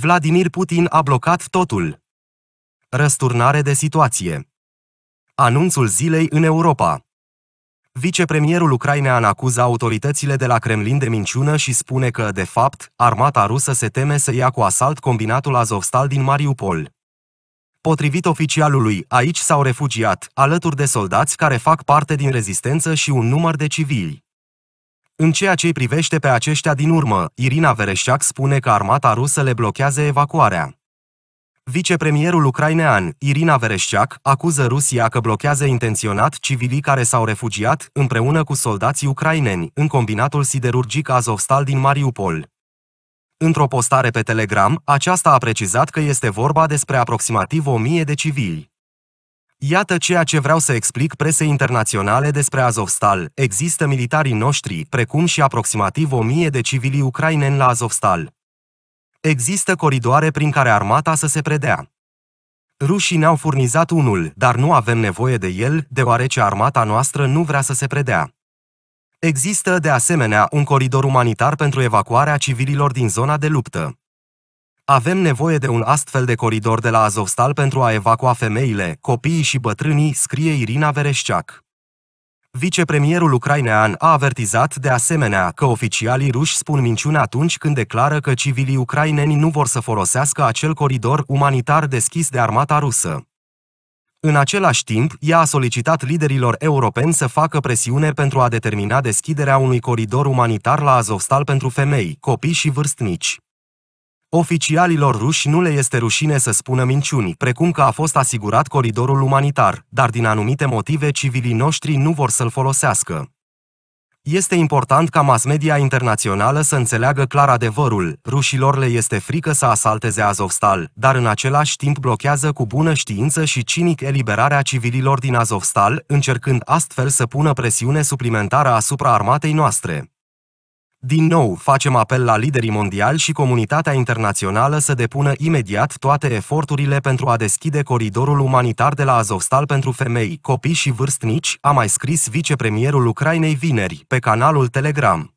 Vladimir Putin a blocat totul. Răsturnare de situație. Anunțul zilei în Europa. Vicepremierul ucrainean acuză autoritățile de la Kremlin de minciună și spune că, de fapt, armata rusă se teme să ia cu asalt combinatul Azovstal din Mariupol. Potrivit oficialului, aici s-au refugiat, alături de soldați care fac parte din rezistență și un număr de civili. În ceea ce privește pe aceștia din urmă, Irina Vereșac spune că armata rusă le blochează evacuarea. Vicepremierul ucrainean, Irina Vereșac, acuză Rusia că blochează intenționat civilii care s-au refugiat, împreună cu soldații ucraineni, în combinatul siderurgic Azovstal din Mariupol. Într-o postare pe Telegram, aceasta a precizat că este vorba despre aproximativ o mie de civili. Iată ceea ce vreau să explic presei internaționale despre Azovstal. Există militarii noștri, precum și aproximativ o mie de civili ucraineni la Azovstal. Există coridoare prin care armata să se predea. Rușii ne-au furnizat unul, dar nu avem nevoie de el, deoarece armata noastră nu vrea să se predea. Există, de asemenea, un coridor umanitar pentru evacuarea civililor din zona de luptă. Avem nevoie de un astfel de coridor de la Azovstal pentru a evacua femeile, copiii și bătrânii, scrie Irina Vereșceac. Vicepremierul ucrainean a avertizat de asemenea că oficialii ruși spun minciuni atunci când declară că civilii ucraineni nu vor să folosească acel coridor umanitar deschis de armata rusă. În același timp, ea a solicitat liderilor europeni să facă presiune pentru a determina deschiderea unui coridor umanitar la Azovstal pentru femei, copii și vârstnici. Oficialilor ruși nu le este rușine să spună minciuni, precum că a fost asigurat coridorul umanitar, dar din anumite motive civilii noștri nu vor să-l folosească. Este important ca mass media internațională să înțeleagă clar adevărul. Rușilor le este frică să asalteze Azovstal, dar în același timp blochează cu bună știință și cinic eliberarea civililor din Azovstal, încercând astfel să pună presiune suplimentară asupra armatei noastre. Din nou, facem apel la liderii mondiali și comunitatea internațională să depună imediat toate eforturile pentru a deschide coridorul umanitar de la Azovstal pentru femei, copii și vârstnici, a mai scris vicepremierul Ucrainei vineri, pe canalul Telegram.